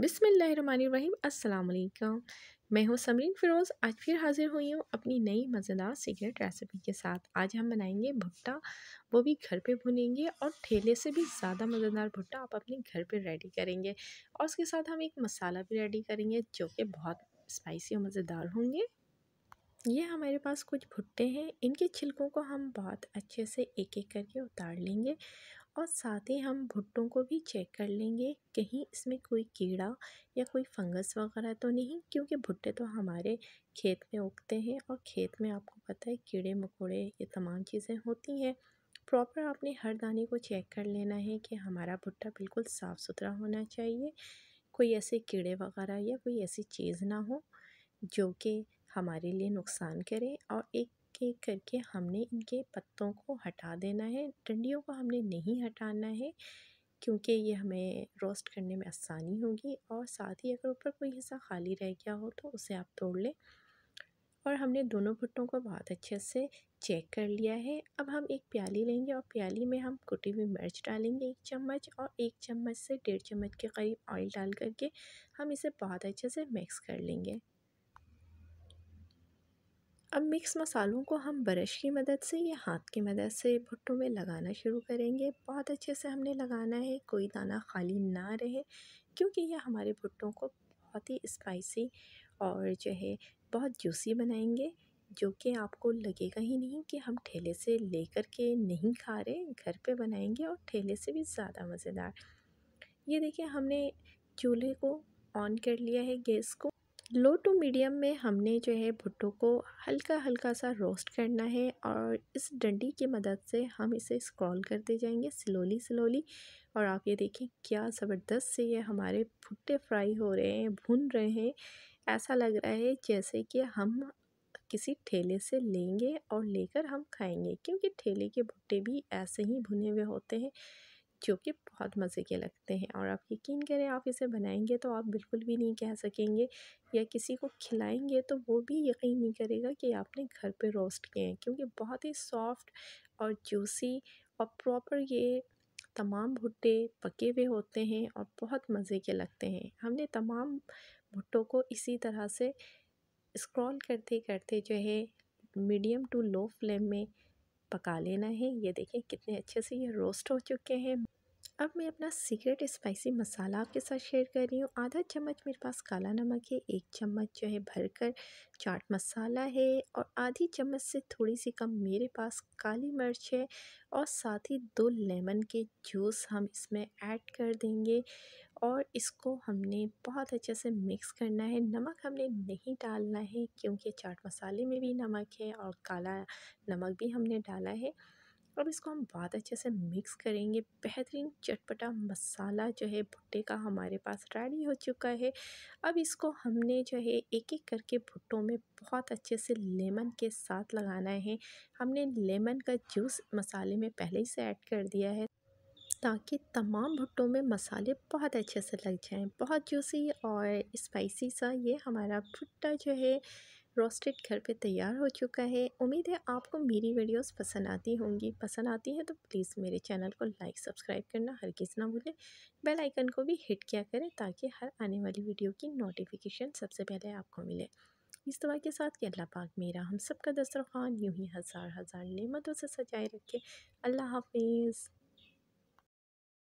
बिसमीम अल्लाम मैं हूँ समरीन फ़िरोज़ आज फिर हाज़िर हुई हूँ अपनी नई मज़ेदार सीक्रेट रेसिपी के साथ आज हम बनाएंगे भुट्टा वो भी घर पे भुनेंगे और ठेले से भी ज़्यादा मज़ेदार भुट्टा आप अपने घर पे रेडी करेंगे और उसके साथ हम एक मसाला भी रेडी करेंगे जो कि बहुत स्पाइसी और मज़ेदार होंगे ये हमारे पास कुछ भुट्टे हैं इनके छिलकों को हम बहुत अच्छे से एक एक करके उतार लेंगे और साथ ही हम भुट्टो को भी चेक कर लेंगे कहीं इसमें कोई कीड़ा या कोई फंगस वगैरह तो नहीं क्योंकि भुट्टे तो हमारे खेत में उगते हैं और खेत में आपको पता है कीड़े मकोड़े ये तमाम चीज़ें होती हैं प्रॉपर आपने हर दाने को चेक कर लेना है कि हमारा भुट्टा बिल्कुल साफ़ सुथरा होना चाहिए कोई ऐसे कीड़े वगैरह या कोई ऐसी चीज़ ना हो जो कि हमारे लिए नुकसान करे और एक के करके हमने इनके पत्तों को हटा देना है डंडियों को हमने नहीं हटाना है क्योंकि ये हमें रोस्ट करने में आसानी होगी और साथ ही अगर ऊपर कोई हिस्सा खाली रह गया हो तो उसे आप तोड़ लें और हमने दोनों भुट्टों को बहुत अच्छे से चेक कर लिया है अब हम एक प्याली लेंगे और प्याली में हम कुटी हुई मिर्च डालेंगे एक चम्मच और एक चम्मच से डेढ़ चम्मच के करीब ऑयल डाल करके हम इसे बहुत अच्छे से मिक्स कर लेंगे अब मिक्स मसालों को हम ब्रश की मदद से या हाथ की मदद से भुट्टो में लगाना शुरू करेंगे बहुत अच्छे से हमने लगाना है कोई दाना खाली ना रहे क्योंकि यह हमारे भुट्टों को बहुत ही स्पाइसी और जो है बहुत जूसी बनाएंगे जो कि आपको लगेगा ही नहीं कि हम ठेले से लेकर के नहीं खा रहे घर पे बनाएंगे और ठेले से भी ज़्यादा मज़ेदार ये देखिए हमने चूल्हे को ऑन कर लिया है गैस को लो टू मीडियम में हमने जो है भुट्टो को हल्का हल्का सा रोस्ट करना है और इस डंडी की मदद से हम इसे स्क्रॉल करते जाएंगे स्लोली स्लोली और आप ये देखें क्या ज़बरदस्त से ये हमारे भुट्टे फ्राई हो रहे हैं भुन रहे हैं ऐसा लग रहा है जैसे कि हम किसी ठेले से लेंगे और लेकर हम खाएंगे क्योंकि ठेले के भुट्टे भी ऐसे ही भुने हुए होते हैं जो कि बहुत मज़े के लगते हैं और आप यकीन करें आप इसे बनाएंगे तो आप बिल्कुल भी नहीं कह सकेंगे या किसी को खिलाएंगे तो वो भी यकीन नहीं करेगा कि आपने घर पे रोस्ट किए हैं क्योंकि बहुत ही सॉफ्ट और जूसी और प्रॉपर ये तमाम भुट्टे पके हुए होते हैं और बहुत मज़े के लगते हैं हमने तमाम भुट्टों को इसी तरह से इस्क्रॉल करते करते जो है मीडियम टू लो फ्लेम में पका लेना है ये देखें कितने अच्छे से ये रोस्ट हो चुके हैं अब मैं अपना सीक्रेट स्पाइसी मसाला आपके साथ शेयर कर रही हूँ आधा चम्मच मेरे पास काला नमक है एक चम्मच जो है भरकर चाट मसाला है और आधी चम्मच से थोड़ी सी कम मेरे पास काली मिर्च है और साथ ही दो लेमन के जूस हम इसमें ऐड कर देंगे और इसको हमने बहुत अच्छे से मिक्स करना है नमक हमने नहीं डालना है क्योंकि चाट मसाले में भी नमक है और काला नमक भी हमने डाला है अब इसको हम बहुत अच्छे से मिक्स करेंगे बेहतरीन चटपटा मसाला जो है भुट्टे का हमारे पास रेडी हो चुका है अब इसको हमने जो है एक एक करके भुट्टों में बहुत अच्छे से लेमन के साथ लगाना है हमने लेमन का जूस मसाले में पहले ही से ऐड कर दिया है ताकि तमाम भुट्टों में मसाले बहुत अच्छे से लग जाएं बहुत जूसी और स्पाइसी सा ये हमारा भुट्टा जो है रोस्टेड घर पे तैयार हो चुका है उम्मीद है आपको मेरी वीडियोस पसंद आती होंगी पसंद आती हैं तो प्लीज़ मेरे चैनल को लाइक सब्सक्राइब करना हरगिज़ ना भूलें बेल आइकन को भी हिट किया करें ताकि हर आने वाली वीडियो की नोटिफिकेशन सबसे पहले आपको मिले इस दवा के साथ कि अल्लाह पाक मेरा हम सब का दस्तरखान यूँ ही हज़ार हज़ार नमतों से सजाए रखे अल्लाह हाफिज़